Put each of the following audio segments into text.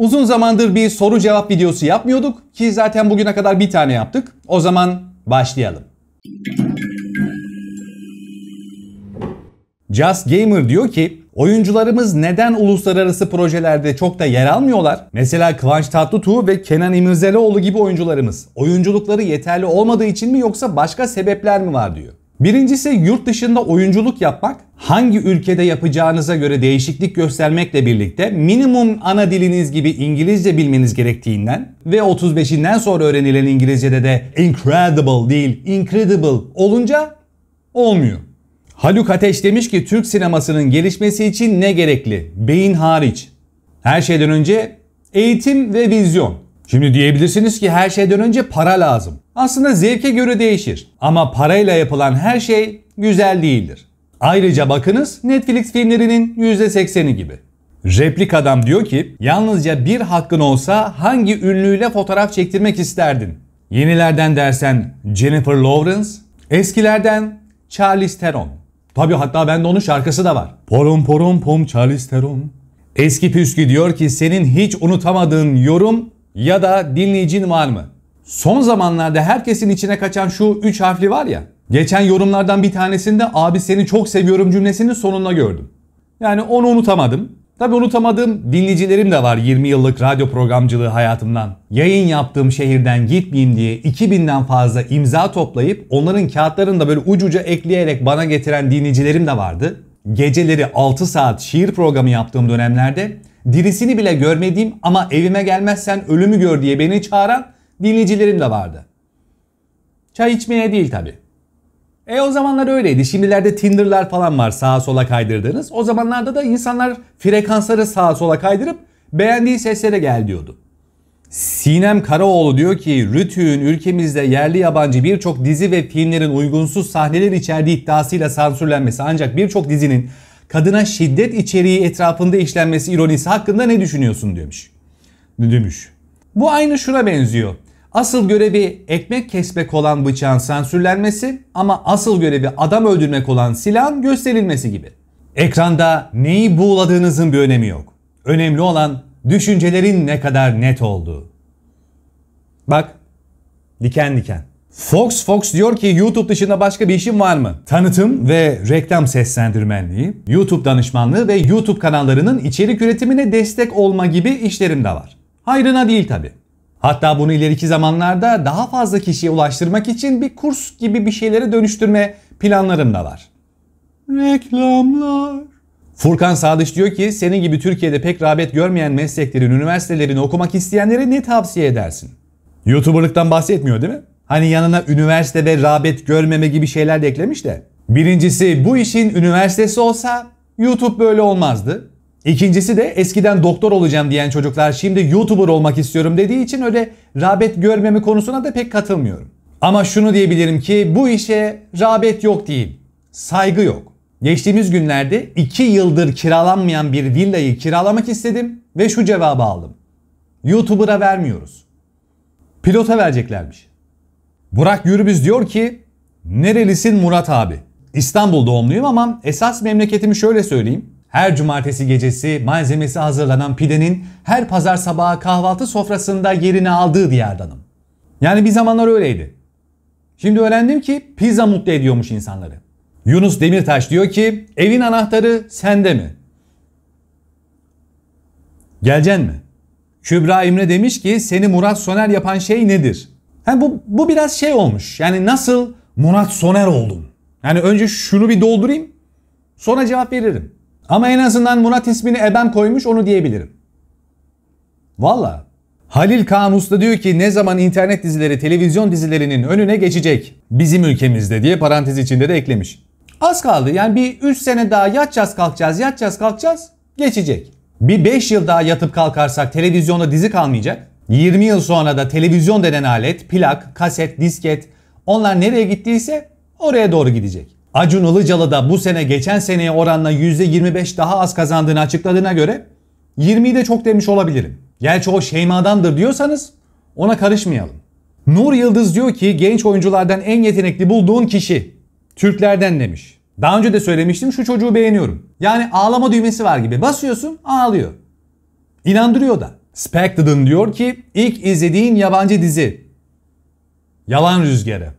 Uzun zamandır bir soru cevap videosu yapmıyorduk ki zaten bugüne kadar bir tane yaptık. O zaman başlayalım. Just Gamer diyor ki Oyuncularımız neden uluslararası projelerde çok da yer almıyorlar? Mesela Kıvanç Tatlıtuğ ve Kenan İmirzalıoğlu gibi oyuncularımız. Oyunculukları yeterli olmadığı için mi yoksa başka sebepler mi var diyor. Birincisi yurt dışında oyunculuk yapmak, hangi ülkede yapacağınıza göre değişiklik göstermekle birlikte minimum ana diliniz gibi İngilizce bilmeniz gerektiğinden ve 35'inden sonra öğrenilen İngilizce'de de incredible değil incredible olunca olmuyor. Haluk Ateş demiş ki Türk sinemasının gelişmesi için ne gerekli? Beyin hariç. Her şeyden önce eğitim ve vizyon. Şimdi diyebilirsiniz ki her şeyden önce para lazım. Aslında zevke göre değişir. Ama parayla yapılan her şey güzel değildir. Ayrıca bakınız Netflix filmlerinin %80'i gibi. Replik adam diyor ki yalnızca bir hakkın olsa hangi ünlüyle fotoğraf çektirmek isterdin? Yenilerden dersen Jennifer Lawrence, eskilerden Charlize Theron. Tabi hatta bende onun şarkısı da var. Porum porum pom Charlize Theron. Eski püskü diyor ki senin hiç unutamadığın yorum ya da dinleyicin var mı? Son zamanlarda herkesin içine kaçan şu 3 harfli var ya. Geçen yorumlardan bir tanesinde abi seni çok seviyorum cümlesinin sonuna gördüm. Yani onu unutamadım. Tabi unutamadığım dinleyicilerim de var 20 yıllık radyo programcılığı hayatımdan. Yayın yaptığım şehirden gitmeyeyim diye 2000'den fazla imza toplayıp onların kağıtlarını da böyle ucuca ekleyerek bana getiren dinleyicilerim de vardı. Geceleri 6 saat şiir programı yaptığım dönemlerde dirisini bile görmediğim ama evime gelmezsen ölümü gör diye beni çağıran dinleyicilerim de vardı. Çay içmeye değil tabi. E o zamanlar öyleydi. Şimdilerde Tinder'lar falan var sağa sola kaydırdığınız. O zamanlarda da insanlar frekansları sağa sola kaydırıp beğendiği seslere gel diyordu. Sinem Karaoğlu diyor ki Rütü'nün ülkemizde yerli yabancı birçok dizi ve filmlerin uygunsuz sahneler içerdiği iddiasıyla sansürlenmesi ancak birçok dizinin kadına şiddet içeriği etrafında işlenmesi ironisi hakkında ne düşünüyorsun demiş. Demiş. Bu aynı şuna benziyor. Asıl görevi ekmek kesmek olan bıçağın sansürlenmesi ama asıl görevi adam öldürmek olan silahın gösterilmesi gibi. Ekranda neyi buğuladığınızın bir önemi yok. Önemli olan düşüncelerin ne kadar net olduğu. Bak, diken diken. Fox Fox diyor ki YouTube dışında başka bir işim var mı? Tanıtım ve reklam seslendirmenliği, YouTube danışmanlığı ve YouTube kanallarının içerik üretimine destek olma gibi işlerim de var. Hayrına değil tabi. Hatta bunu ileriki zamanlarda daha fazla kişiye ulaştırmak için bir kurs gibi bir şeylere dönüştürme planlarım da var. Reklamlar. Furkan Sadıç diyor ki senin gibi Türkiye'de pek rağbet görmeyen mesleklerin üniversitelerini okumak isteyenlere ne tavsiye edersin? YouTuber'lıktan bahsetmiyor değil mi? Hani yanına üniversite ve rağbet görmeme gibi şeyler de eklemiş de. Birincisi bu işin üniversitesi olsa YouTube böyle olmazdı. İkincisi de eskiden doktor olacağım diyen çocuklar şimdi YouTuber olmak istiyorum dediği için öyle rağbet görmeme konusuna da pek katılmıyorum. Ama şunu diyebilirim ki bu işe rağbet yok değil, saygı yok. Geçtiğimiz günlerde 2 yıldır kiralanmayan bir villayı kiralamak istedim ve şu cevabı aldım. YouTuber'a vermiyoruz. Pilota vereceklermiş. Burak Yürübüz diyor ki nerelisin Murat abi? İstanbul doğumluyum ama esas memleketimi şöyle söyleyeyim. Her cumartesi gecesi malzemesi hazırlanan pidenin her pazar sabahı kahvaltı sofrasında yerini aldığı diyardanım. Yani bir zamanlar öyleydi. Şimdi öğrendim ki pizza mutlu ediyormuş insanları. Yunus Demirtaş diyor ki evin anahtarı sende mi? Geleceksin mi? Kübra İmre demiş ki seni Murat Soner yapan şey nedir? Yani bu, bu biraz şey olmuş. Yani nasıl Murat Soner oldum? Yani önce şunu bir doldurayım. Sonra cevap veririm. Ama en azından Murat ismini ebem koymuş onu diyebilirim. Valla. Halil Kamus da diyor ki ne zaman internet dizileri televizyon dizilerinin önüne geçecek bizim ülkemizde diye parantez içinde de eklemiş. Az kaldı yani bir 3 sene daha yatacağız kalkacağız yatacağız kalkacağız geçecek. Bir 5 yıl daha yatıp kalkarsak televizyonda dizi kalmayacak. 20 yıl sonra da televizyon denen alet, plak, kaset, disket onlar nereye gittiyse oraya doğru gidecek. Acun Ilıcalı da bu sene geçen seneye oranla %25 daha az kazandığını açıkladığına göre 20'yi de çok demiş olabilirim. Gerçi o Şeyma'dandır diyorsanız ona karışmayalım. Nur Yıldız diyor ki genç oyunculardan en yetenekli bulduğun kişi Türklerden demiş. Daha önce de söylemiştim şu çocuğu beğeniyorum. Yani ağlama düğmesi var gibi basıyorsun ağlıyor. İnandırıyor da. Spectadon diyor ki ilk izlediğin yabancı dizi. Yalan Rüzgarı.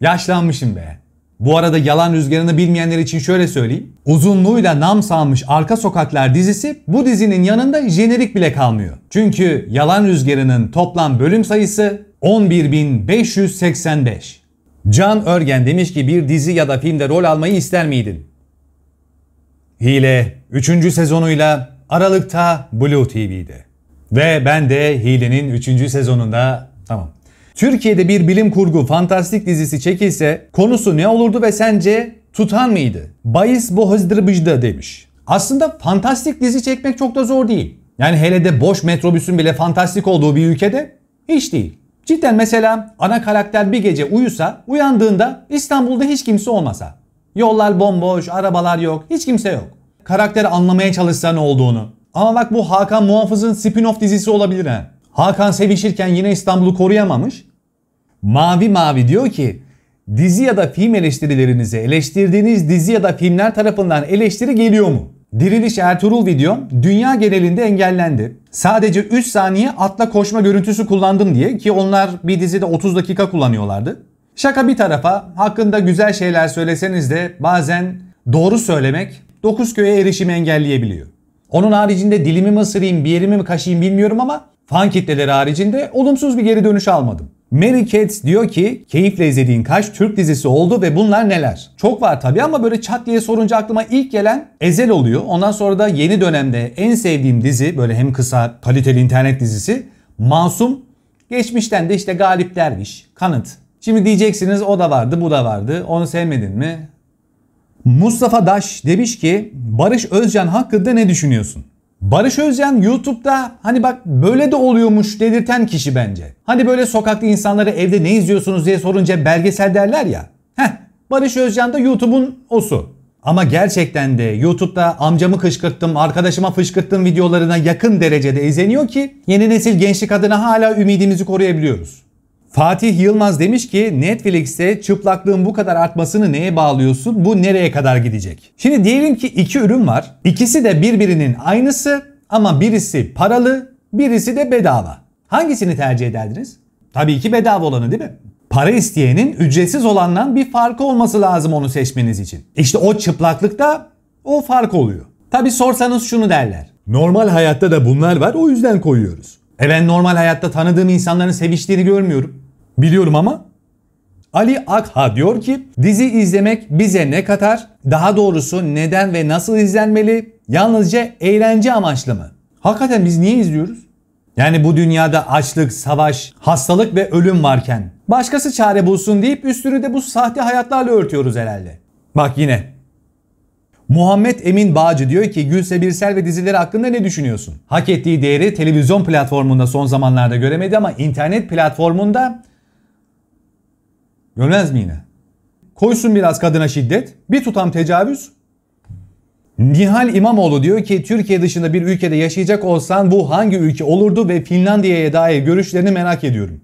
Yaşlanmışım be. Bu arada Yalan Rüzgarı'nı bilmeyenler için şöyle söyleyeyim. Uzunluğuyla nam salmış Arka Sokaklar dizisi bu dizinin yanında jenerik bile kalmıyor. Çünkü Yalan Rüzgarı'nın toplam bölüm sayısı 11585. Can Örgen demiş ki bir dizi ya da filmde rol almayı ister miydin? Hile 3. sezonuyla Aralık'ta Blue TV'de. Ve ben de Hile'nin 3. sezonunda tamam. Türkiye'de bir bilim kurgu fantastik dizisi çekilse konusu ne olurdu ve sence tutan mıydı? Bayis bu hızdırbıcda demiş. Aslında fantastik dizi çekmek çok da zor değil. Yani hele de boş metrobüsün bile fantastik olduğu bir ülkede hiç değil. Cidden mesela ana karakter bir gece uyusa uyandığında İstanbul'da hiç kimse olmasa. Yollar bomboş, arabalar yok, hiç kimse yok. Karakteri anlamaya çalışsa ne olduğunu, ama bak bu Hakan Muhafız'ın spin-off dizisi olabilir ha. Hakan sevişirken yine İstanbul'u koruyamamış. Mavi Mavi diyor ki dizi ya da film eleştirilerinize eleştirdiğiniz dizi ya da filmler tarafından eleştiri geliyor mu? Diriliş Ertuğrul videom dünya genelinde engellendi. Sadece 3 saniye atla koşma görüntüsü kullandım diye ki onlar bir dizide 30 dakika kullanıyorlardı. Şaka bir tarafa hakkında güzel şeyler söyleseniz de bazen doğru söylemek 9 köye erişimi engelleyebiliyor. Onun haricinde dilimi mi ısırayım, bir yerimi mi kaşıyım bilmiyorum ama fan kitleleri haricinde olumsuz bir geri dönüş almadım. Mary Cats diyor ki keyifle izlediğin kaç Türk dizisi oldu ve bunlar neler? Çok var tabi ama böyle çat diye sorunca aklıma ilk gelen Ezel oluyor. Ondan sonra da yeni dönemde en sevdiğim dizi böyle hem kısa kaliteli internet dizisi Masum. Geçmişten de işte Galip Derviş, Kanıt. Şimdi diyeceksiniz o da vardı bu da vardı onu sevmedin mi? Mustafa Daş demiş ki Barış Özcan hakkında ne düşünüyorsun? Barış Özcan YouTube'da hani bak böyle de oluyormuş dedirten kişi bence. Hani böyle sokaklı insanları evde ne izliyorsunuz diye sorunca belgesel derler ya. Heh Barış Özcan da YouTube'un osu. Ama gerçekten de YouTube'da amcamı kışkırttım, arkadaşıma fışkırttım videolarına yakın derecede izleniyor ki yeni nesil gençlik adına hala ümidimizi koruyabiliyoruz. Fatih Yılmaz demiş ki Netflix'te çıplaklığın bu kadar artmasını neye bağlıyorsun? Bu nereye kadar gidecek? Şimdi diyelim ki iki ürün var. İkisi de birbirinin aynısı ama birisi paralı, birisi de bedava. Hangisini tercih ederdiniz? Tabii ki bedava olanı değil mi? Para isteyenin ücretsiz olandan bir farkı olması lazım onu seçmeniz için. İşte o çıplaklıkta o fark oluyor. Tabi sorsanız şunu derler. Normal hayatta da bunlar var o yüzden koyuyoruz. E ben normal hayatta tanıdığım insanların seviştiğini görmüyorum. Biliyorum ama Ali Akha diyor ki dizi izlemek bize ne katar? Daha doğrusu neden ve nasıl izlenmeli? Yalnızca eğlence amaçlı mı? Hakikaten biz niye izliyoruz? Yani bu dünyada açlık, savaş, hastalık ve ölüm varken başkası çare bulsun deyip üstünü de bu sahte hayatlarla örtüyoruz herhalde. Bak yine. Muhammed Emin Bağcı diyor ki Gülse Birsel ve dizileri hakkında ne düşünüyorsun? Hak ettiği değeri televizyon platformunda son zamanlarda göremedi ama internet platformunda Görmez mi yine? Koysun biraz kadına şiddet, bir tutam tecavüz. Nihal İmamoğlu diyor ki Türkiye dışında bir ülkede yaşayacak olsan bu hangi ülke olurdu ve Finlandiya'ya dair görüşlerini merak ediyorum.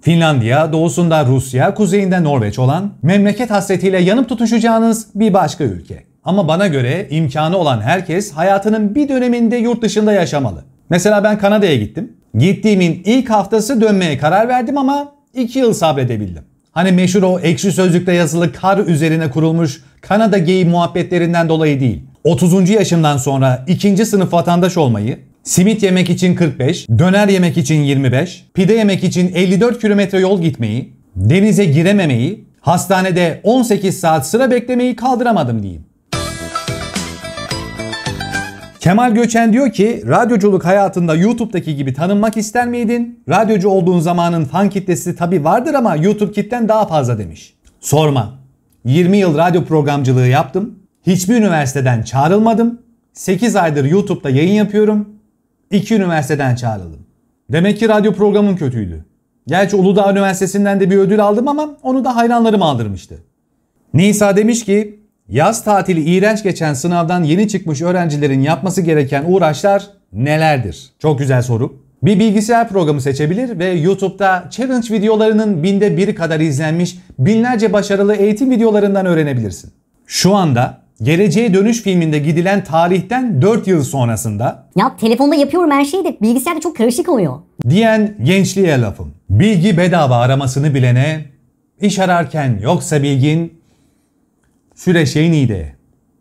Finlandiya, doğusunda Rusya, kuzeyinde Norveç olan, memleket hasretiyle yanıp tutuşacağınız bir başka ülke. Ama bana göre imkanı olan herkes hayatının bir döneminde yurt dışında yaşamalı. Mesela ben Kanada'ya gittim. Gittiğimin ilk haftası dönmeye karar verdim ama 2 yıl sabredebildim. Hani meşhur o ekşi sözlükte yazılı kar üzerine kurulmuş Kanada geyi muhabbetlerinden dolayı değil. 30. yaşımdan sonra ikinci sınıf vatandaş olmayı, simit yemek için 45, döner yemek için 25, pide yemek için 54 kilometre yol gitmeyi, denize girememeyi, hastanede 18 saat sıra beklemeyi kaldıramadım diyeyim. Kemal Göçen diyor ki radyoculuk hayatında YouTube'daki gibi tanınmak ister miydin? Radyocu olduğun zamanın fan kitlesi tabi vardır ama YouTube kitlen daha fazla demiş. Sorma. 20 yıl radyo programcılığı yaptım. Hiçbir üniversiteden çağrılmadım. 8 aydır YouTube'da yayın yapıyorum. 2 üniversiteden çağrıldım. Demek ki radyo programım kötüydü. Gerçi Uludağ Üniversitesi'nden de bir ödül aldım ama onu da hayranlarım aldırmıştı. Nisa demiş ki Yaz tatili iğrenç geçen sınavdan yeni çıkmış öğrencilerin yapması gereken uğraşlar nelerdir? Çok güzel soru. Bir bilgisayar programı seçebilir ve YouTube'da challenge videolarının binde biri kadar izlenmiş binlerce başarılı eğitim videolarından öğrenebilirsin. Şu anda Geleceğe Dönüş filminde gidilen tarihten 4 yıl sonrasında Ya telefonda yapıyorum her şeyi de bilgisayarda çok karışık oluyor. diyen gençliğe lafım. Bilgi bedava aramasını bilene, iş ararken yoksa bilgin, Süreç yeniydi.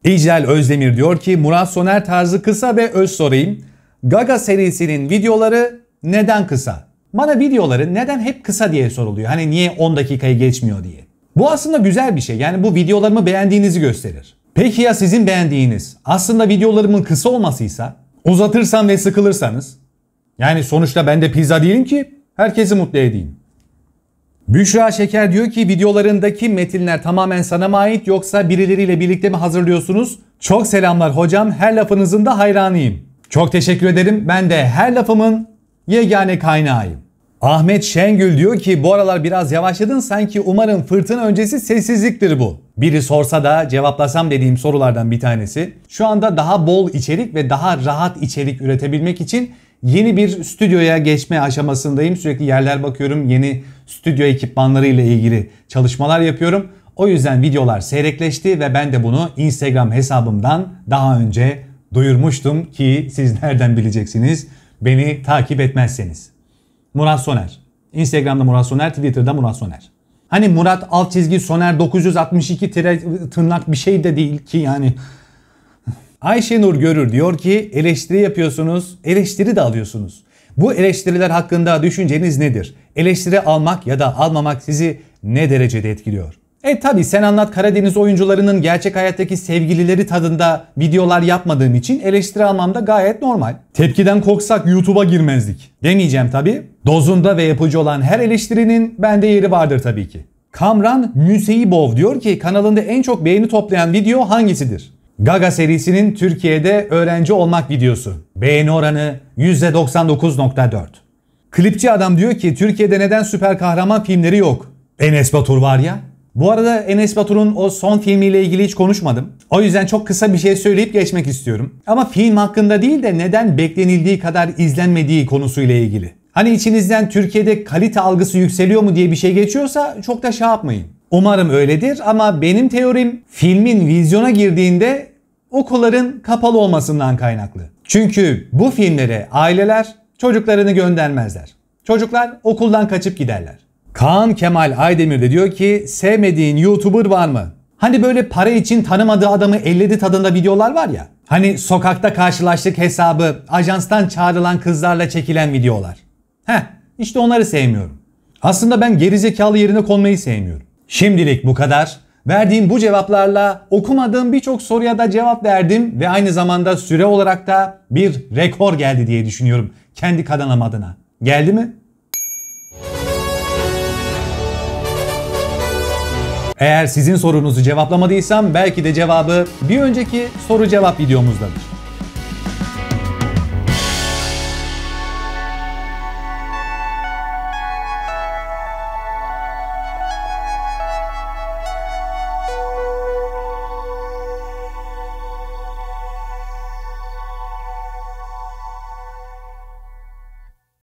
Şey İclal Özdemir diyor ki Murat Soner tarzı kısa ve öz sorayım. Gaga serisinin videoları neden kısa? Bana videoları neden hep kısa diye soruluyor. Hani niye 10 dakikayı geçmiyor diye. Bu aslında güzel bir şey. Yani bu videolarımı beğendiğinizi gösterir. Peki ya sizin beğendiğiniz aslında videolarımın kısa olmasıysa? Uzatırsam ve sıkılırsanız? Yani sonuçta ben de pizza değilim ki herkesi mutlu edeyim. Büşra Şeker diyor ki videolarındaki metinler tamamen sana mı ait yoksa birileriyle birlikte mi hazırlıyorsunuz? Çok selamlar hocam her lafınızın da hayranıyım. Çok teşekkür ederim ben de her lafımın yegane kaynağıyım. Ahmet Şengül diyor ki bu aralar biraz yavaşladın sanki umarım fırtına öncesi sessizliktir bu. Biri sorsa da cevaplasam dediğim sorulardan bir tanesi. Şu anda daha bol içerik ve daha rahat içerik üretebilmek için yeni bir stüdyoya geçme aşamasındayım. Sürekli yerler bakıyorum. Yeni stüdyo ekipmanları ile ilgili çalışmalar yapıyorum. O yüzden videolar seyrekleşti ve ben de bunu Instagram hesabımdan daha önce duyurmuştum ki siz nereden bileceksiniz beni takip etmezseniz. Murat Soner. Instagram'da Murat Soner, Twitter'da Murat Soner. Hani Murat alt çizgi Soner 962 tire, tırnak bir şey de değil ki yani. Ayşe Nur Görür diyor ki eleştiri yapıyorsunuz, eleştiri de alıyorsunuz. Bu eleştiriler hakkında düşünceniz nedir? Eleştiri almak ya da almamak sizi ne derecede etkiliyor? E tabi sen anlat Karadeniz oyuncularının gerçek hayattaki sevgilileri tadında videolar yapmadığım için eleştiri almam da gayet normal. Tepkiden koksak YouTube'a girmezdik. Demeyeceğim tabi. Dozunda ve yapıcı olan her eleştirinin bende yeri vardır tabii ki. Kamran Müseibov diyor ki kanalında en çok beğeni toplayan video hangisidir? Gaga serisinin Türkiye'de öğrenci olmak videosu. Beğeni oranı %99.4. Klipçi adam diyor ki Türkiye'de neden süper kahraman filmleri yok? Enes Batur var ya. Bu arada Enes Batur'un o son filmiyle ilgili hiç konuşmadım. O yüzden çok kısa bir şey söyleyip geçmek istiyorum. Ama film hakkında değil de neden beklenildiği kadar izlenmediği konusuyla ilgili. Hani içinizden Türkiye'de kalite algısı yükseliyor mu diye bir şey geçiyorsa çok da şey yapmayın. Umarım öyledir ama benim teorim filmin vizyona girdiğinde okulların kapalı olmasından kaynaklı. Çünkü bu filmlere aileler çocuklarını göndermezler. Çocuklar okuldan kaçıp giderler. Kaan Kemal Aydemir de diyor ki sevmediğin YouTuber var mı? Hani böyle para için tanımadığı adamı elledi tadında videolar var ya. Hani sokakta karşılaştık hesabı, ajanstan çağrılan kızlarla çekilen videolar. Heh işte onları sevmiyorum. Aslında ben gerizekalı yerine konmayı sevmiyorum. Şimdilik bu kadar. Verdiğim bu cevaplarla okumadığım birçok soruya da cevap verdim ve aynı zamanda süre olarak da bir rekor geldi diye düşünüyorum kendi kanalım adına. Geldi mi? Eğer sizin sorunuzu cevaplamadıysam belki de cevabı bir önceki soru cevap videomuzdadır.